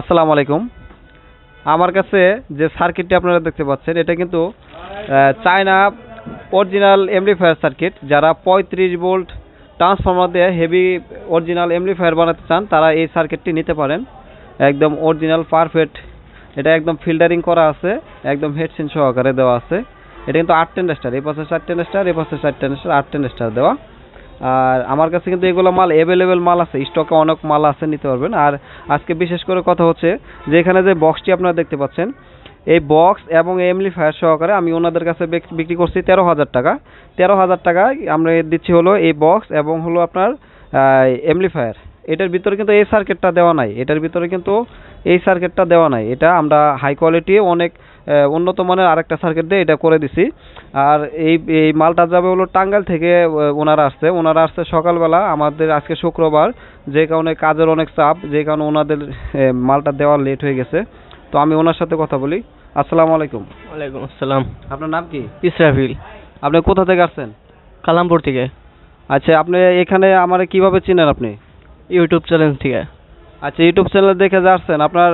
আসসালামু আলাইকুম আমার কাছে যে সার্কিটটি আপনারা দেখতে পাচ্ছেন এটা কিন্তু চায়না অরিজিনাল এমডিফায়ার সার্কিট যারা পঁয়ত্রিশ ভোল্ট ট্রান্সফর্মার দিয়ে হেভি অরিজিনাল এমডিফায়ার বানাতে চান তারা এই সার্কিটটি নিতে পারেন একদম অরিজিনাল পারফেক্ট এটা একদম ফিল্টারিং করা আছে একদম হেডসিন সহকারে দেওয়া আছে এটা কিন্তু আট টেন স্টার এই পাশে চার টেন স্টার এই পাশে চার টেন স্টার আট টেন স্টার দেওয়া আর আমার কাছে কিন্তু এগুলো মাল অ্যাভেলেবেল মাল আছে স্টকে অনেক মাল আছে নিতে পারবেন আর আজকে বিশেষ করে কথা হচ্ছে যে এখানে যে বক্সটি আপনারা দেখতে পাচ্ছেন এই বক্স এবং এমলি ফায়ার সহকারে আমি ওনাদের কাছে বিক্রি করছি তেরো হাজার টাকা তেরো হাজার টাকায় আমরা দিচ্ছি হলো এই বক্স এবং হলো আপনার এমলি ফায়ার এটার ভিতরে কিন্তু এই সার্কিটটা দেওয়া নাই এটার ভিতরে কিন্তু এই সার্কিটটা দেওয়া নাই এটা আমরা হাই কোয়ালিটি অনেক উন্নত মানের আরেকটা সার্কিট দিয়ে এটা করে দিছি আর এই এই মালটা যাবে হলো টাঙ্গাইল থেকে ওনারা আসছে ওনারা আসছে সকালবেলা আমাদের আজকে শুক্রবার যে কারণে কাজের অনেক চাপ যে কারণে ওনাদের মালটা দেওয়া লেট হয়ে গেছে তো আমি ওনার সাথে কথা বলি আসসালামু আলাইকুম ওয়ালাইকুম আসসালাম আপনার নাম কি ইসরাফিল আপনি কোথা থেকে আসছেন কালামপুর থেকে আচ্ছা আপনি এখানে আমার কিভাবে চিনেন আপনি ইউটিউব চ্যানেল থেকে আচ্ছা ইউটিউব চ্যানেল দেখে যাচ্ছেন আপনার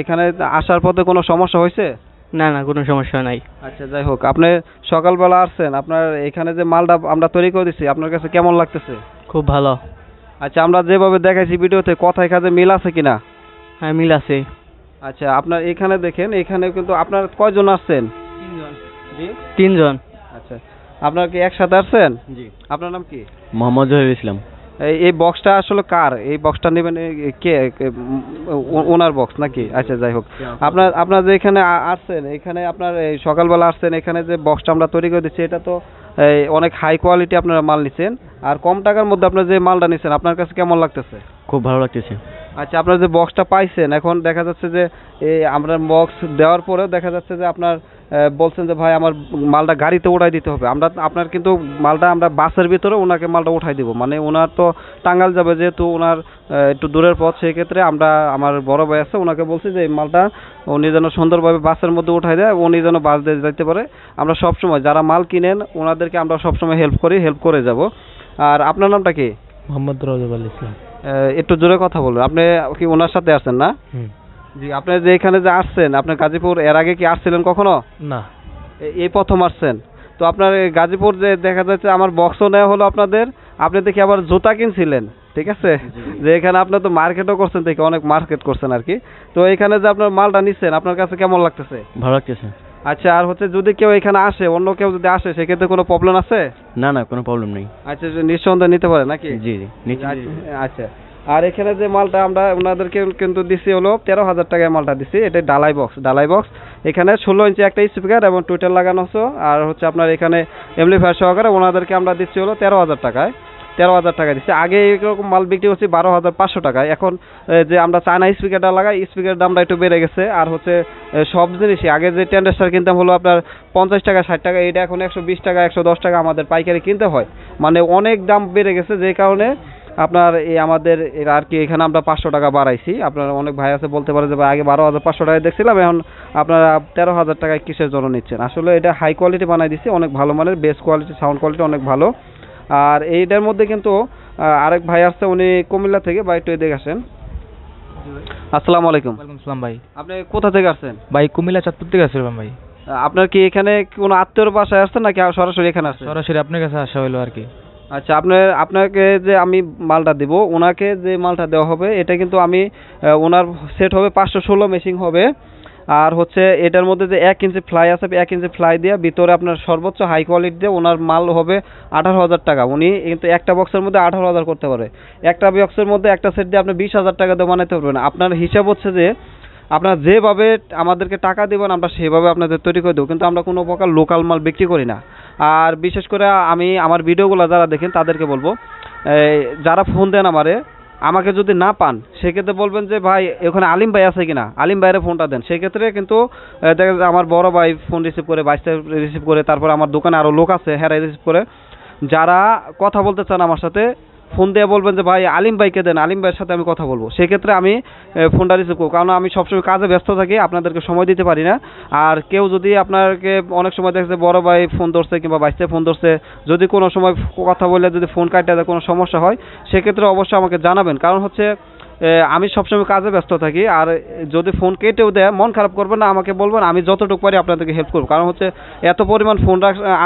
এখানে আসার পথে কোনো সমস্যা হয়েছে না না কোনো সমস্যা নাই আচ্ছা যাই হোক আপনি সকালবেলা আসছেন আপনার এখানে যে মালটা আমরা তৈরি করে দিচ্ছি আপনার কাছে কেমন লাগতেছে খুব ভালো আচ্ছা আমরা যেভাবে দেখাইছি ভিডিওতে কথায় কাজে মিল আছে কিনা হ্যাঁ মিল আছে আচ্ছা আপনার এখানে দেখেন এখানে কিন্তু আপনার কয়জন আসছেন তিনজন আচ্ছা আপনার কি একসাথে আসছেন জি আপনার নাম কি মোহাম্মদ জহির ইসলাম এই বক্সটা আসলে কার এই বক্সটা নেবেন কে ওনার বক্স নাকি আচ্ছা যাই হোক আপনার আপনার যে এখানে আসছেন এখানে আপনার সকালবেলা আসছেন এখানে যে বক্সটা আমরা তৈরি করে দিচ্ছি এটা তো অনেক হাই কোয়ালিটি আপনারা মাল নিচ্ছেন আর কম টাকার মধ্যে আপনার যে মালটা নিচ্ছেন আপনার কাছে কেমন লাগতেছে খুব ভালো লাগতেছে আচ্ছা আপনার যে বক্সটা পাইছেন এখন দেখা যাচ্ছে যে এই আমরা বক্স দেওয়ার পরেও দেখা যাচ্ছে যে আপনার বলছেন যে ভাই আমার মালটা গাড়িতে ওঠাই দিতে হবে আমরা আপনার কিন্তু মালটা আমরা বাসের ভিতরে ওনাকে মালটা উঠাই দিব মানে ওনার তো টাঙ্গাল যাবে যেহেতু ওনার একটু দূরের পথ সেই ক্ষেত্রে আমরা আমার বড় ভাই আছে ওনাকে বলছি যে এই মালটা উনি যেন সুন্দরভাবে বাসের মধ্যে উঠাই দেয় উনি যেন বাস দিয়ে যাইতে পারে আমরা সবসময় যারা মাল কিনেন ওনাদেরকে আমরা সবসময় হেল্প করি হেল্প করে যাব আর আপনার নামটা কি মোহাম্মদ রজব আল ইসলাম একটু জোরে কথা বলবেন আপনি কি ওনার সাথে আছেন না জি আপনি যে এখানে যে আসছেন আপনার গাজীপুর এর আগে কি আসছিলেন কখনো না এই প্রথম আসছেন তো আপনার গাজীপুর যে দেখা যাচ্ছে আমার বক্সও নেওয়া হলো আপনাদের আপনি দেখি আবার জুতা কিনছিলেন ঠিক আছে যে এখানে আপনি তো মার্কেটও করছেন দেখি অনেক মার্কেট করছেন আর কি তো এখানে যে আপনার মালটা নিচ্ছেন আপনার কাছে কেমন লাগতেছে ভালো লাগতেছে আচ্ছা আর হচ্ছে যদি কেউ এখানে আসে অন্য কেউ যদি আসে সেক্ষেত্রে কোনো প্রবলেম আছে না না কোনো প্রবলেম নেই আচ্ছা নিঃসন্দেহ নিতে পারে নাকি জি জি আচ্ছা আর এখানে যে মালটা আমরা ওনাদেরকে কিন্তু দিছি হলো তেরো হাজার টাকায় মালটা দিছি এটা ডালাই বক্স ডালাই বক্স এখানে ষোলো ইঞ্চি একটা স্পিকার এবং টুইটার লাগানো আছে আর হচ্ছে আপনার এখানে এমপ্লিফায়ার সহকারে ওনাদেরকে আমরা দিচ্ছি হলো তেরো হাজার টাকায় তেরো হাজার টাকা দিচ্ছে আগে এরকম মাল বিক্রি করছি বারো হাজার পাঁচশো টাকায় এখন যে আমরা চায়না স্পিকারটা লাগাই স্পিকারের দামটা একটু বেড়ে গেছে আর হচ্ছে সব জিনিসই আগে যে টেন্ডারস্টার কিনতাম হলো আপনার পঞ্চাশ টাকা ষাট টাকা এটা এখন একশো বিশ টাকা একশো দশ টাকা আমাদের পাইকারি কিনতে হয় মানে অনেক দাম বেড়ে গেছে যে কারণে আপনার এই আমাদের আর কি এখানে আমরা পাঁচশো টাকা বাড়াইছি আপনার অনেক ভাই আছে বলতে পারে যে আগে বারো হাজার পাঁচশো টাকায় দেখছিলাম এখন আপনারা তেরো হাজার টাকায় কিসের জন্য নিচ্ছেন আসলে এটা হাই কোয়ালিটি বানাই দিচ্ছি অনেক ভালো মানের বেস্ট কোয়ালিটি সাউন্ড কোয়ালিটি অনেক ভালো আর এইটার মধ্যে কিন্তু আরেক ভাই আসছে উনি কুমিল্লা থেকে বা একটু এদিকে আসেন আসসালামু আলাইকুম আসসালাম ভাই আপনি কোথা থেকে আসছেন ভাই কুমিল্লা চাঁদপুর থেকে আসছিলাম ভাই আপনার কি এখানে কোনো আত্মীয়র বাসায় আসছেন নাকি সরাসরি এখানে আসছেন সরাসরি আপনার কাছে আসা হলো আর কি আচ্ছা আপনার আপনাকে যে আমি মালটা দেব ওনাকে যে মালটা দেওয়া হবে এটা কিন্তু আমি ওনার সেট হবে পাঁচশো ষোলো মেশিং হবে আর হচ্ছে এটার মধ্যে যে এক ইঞ্চি ফ্লাই আছে এক ইঞ্চি ফ্লাই দিয়ে ভিতরে আপনার সর্বোচ্চ হাই কোয়ালিটি দিয়ে ওনার মাল হবে আঠারো হাজার টাকা উনি কিন্তু একটা বক্সের মধ্যে আঠারো হাজার করতে পারে একটা বক্সের মধ্যে একটা সেট দিয়ে আপনি বিশ হাজার টাকা দিয়ে বানাতে পারবেন আপনার হিসাব হচ্ছে যে আপনার যেভাবে আমাদেরকে টাকা দেবেন আমরা সেভাবে আপনাদের তৈরি করে দেবো কিন্তু আমরা কোনো প্রকার লোকাল মাল বিক্রি করি না আর বিশেষ করে আমি আমার ভিডিওগুলো যারা দেখেন তাদেরকে বলবো যারা ফোন দেন আমারে আমাকে যদি না পান সেক্ষেত্রে বলবেন যে ভাই ওখানে আলিম ভাই আছে কিনা আলিম ভাইয়ের ফোনটা দেন সেক্ষেত্রে কিন্তু দেখা যায় আমার বড় ভাই ফোন রিসিভ করে বাইশটা রিসিভ করে তারপর আমার দোকানে আরও লোক আছে হ্যাঁ রিসিভ করে যারা কথা বলতে চান আমার সাথে ফোন দিয়ে বলবেন যে ভাই আলিম ভাইকে দেন আলিম ভাইয়ের সাথে আমি কথা বলবো সেক্ষেত্রে আমি ফোনটা রিসিভ করবো কারণ আমি সবসময় কাজে ব্যস্ত থাকি আপনাদেরকে সময় দিতে পারি না আর কেউ যদি আপনাকে অনেক সময় দেখছে বড় ভাই ফোন ধরছে কিংবা বাইসে ফোন ধরছে যদি কোনো সময় কথা বলে যদি ফোন কাটতে কোনো সমস্যা হয় সেক্ষেত্রে অবশ্যই আমাকে জানাবেন কারণ হচ্ছে আমি সবসময় কাজে ব্যস্ত থাকি আর যদি ফোন কেটেও দেয় মন খারাপ করবেন না আমাকে বলবেন আমি যতটুকু পারি আপনাদেরকে হেল্প করবো কারণ হচ্ছে এত পরিমাণ ফোন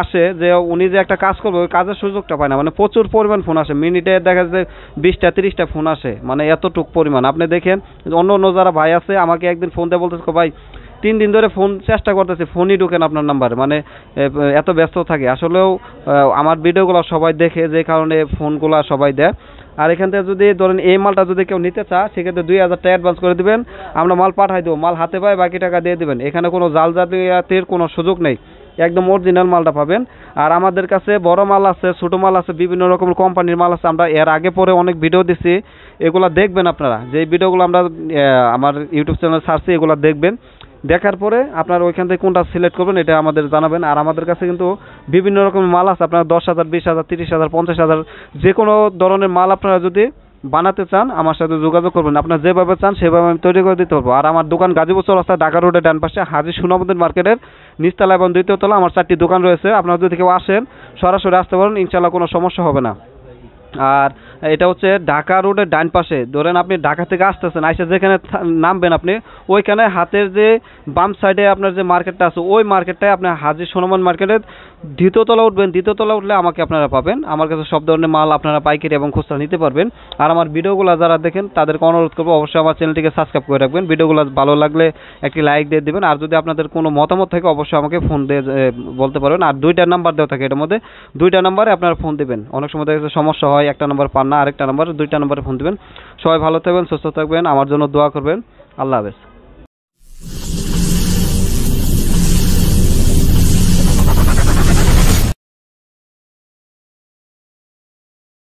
আসে যে উনি যে একটা কাজ করবে ওই কাজের সুযোগটা পায় না মানে প্রচুর পরিমাণ ফোন আসে মিনিটে দেখা যাচ্ছে বিশটা তিরিশটা ফোন আসে মানে এতটুক পরিমাণ আপনি দেখেন অন্য অন্য যারা ভাই আছে আমাকে একদিন ফোন দিয়ে বলতেছে ভাই তিন দিন ধরে ফোন চেষ্টা করতেছে ফোনই ঢুকেন আপনার নাম্বারে মানে এত ব্যস্ত থাকে আসলেও আমার ভিডিওগুলো সবাই দেখে যে কারণে ফোনগুলো সবাই দেয় আর এখান থেকে যদি ধরেন এই মালটা যদি কেউ নিতে চায় সেক্ষেত্রে দুই হাজার টাকা অ্যাডভান্স করে দেবেন আমরা মাল পাঠাই দেবো মাল হাতে পায় বাকি টাকা দিয়ে দেবেন এখানে কোনো জাল জাতীয়ের কোনো সুযোগ নেই একদম অরিজিনাল মালটা পাবেন আর আমাদের কাছে বড় মাল আছে ছোটো মাল আছে বিভিন্ন রকমের কোম্পানির মাল আছে আমরা এর আগে পরে অনেক ভিডিও দিছি এগুলো দেখবেন আপনারা যে ভিডিওগুলো আমরা আমার ইউটিউব চ্যানেল সার্চে এগুলো দেখবেন দেখার পরে আপনার ওইখান থেকে কোনটা সিলেক্ট করবেন এটা আমাদের জানাবেন আর আমাদের কাছে কিন্তু বিভিন্ন রকমের মাল আছে আপনার দশ হাজার বিশ হাজার তিরিশ হাজার পঞ্চাশ হাজার যে কোনো ধরনের মাল আপনারা যদি বানাতে চান আমার সাথে যোগাযোগ করবেন আপনার যেভাবে চান সেভাবে আমি তৈরি করে দিতে পারবো আর আমার দোকান গাজীপুর রাস্তা ঢাকা রোডের ডান পাশে হাজি সুনামদিন মার্কেটের নিচতলা এবং দ্বিতীয় তলা আমার চারটি দোকান রয়েছে আপনারা যদি কেউ আসেন সরাসরি আসতে পারেন ইনশাল্লাহ কোনো সমস্যা হবে না আর এটা হচ্ছে ঢাকা রোডের ডান পাশে ধরেন আপনি ঢাকা থেকে আসতেছেন আইসে যেখানে নামবেন আপনি ওইখানে হাতের যে বাম সাইডে আপনার যে মার্কেটটা আছে ওই মার্কেটটায় আপনি হাজি সোনামন মার্কেটের দ্বিতীয়তলা উঠবেন দ্বিতীয়তলা উঠলে আমাকে আপনারা পাবেন আমার কাছে সব ধরনের মাল আপনারা পাইকারি এবং খুচরা নিতে পারবেন আর আমার ভিডিওগুলো যারা দেখেন তাদেরকে অনুরোধ করবো অবশ্যই আমার চ্যানেলটিকে সাবস্ক্রাইব করে রাখবেন ভিডিওগুলো ভালো লাগলে একটি লাইক দিয়ে দেবেন আর যদি আপনাদের কোনো মতামত থাকে অবশ্যই আমাকে ফোন দিয়ে বলতে পারবেন আর দুইটা নাম্বার দেওয়া থাকে এটার মধ্যে দুইটা নাম্বারে আপনারা ফোন দেবেন অনেক সময় দেখা যাচ্ছে সমস্যা হয় একটা নাম্বার পান আর না আরেকটা নাম্বার দুইটা নাম্বারে ফোন দেবেন সবাই ভালো থাকবেন সুস্থ থাকবেন আমার জন্য দোয়া করবেন আল্লাহ হাফেজ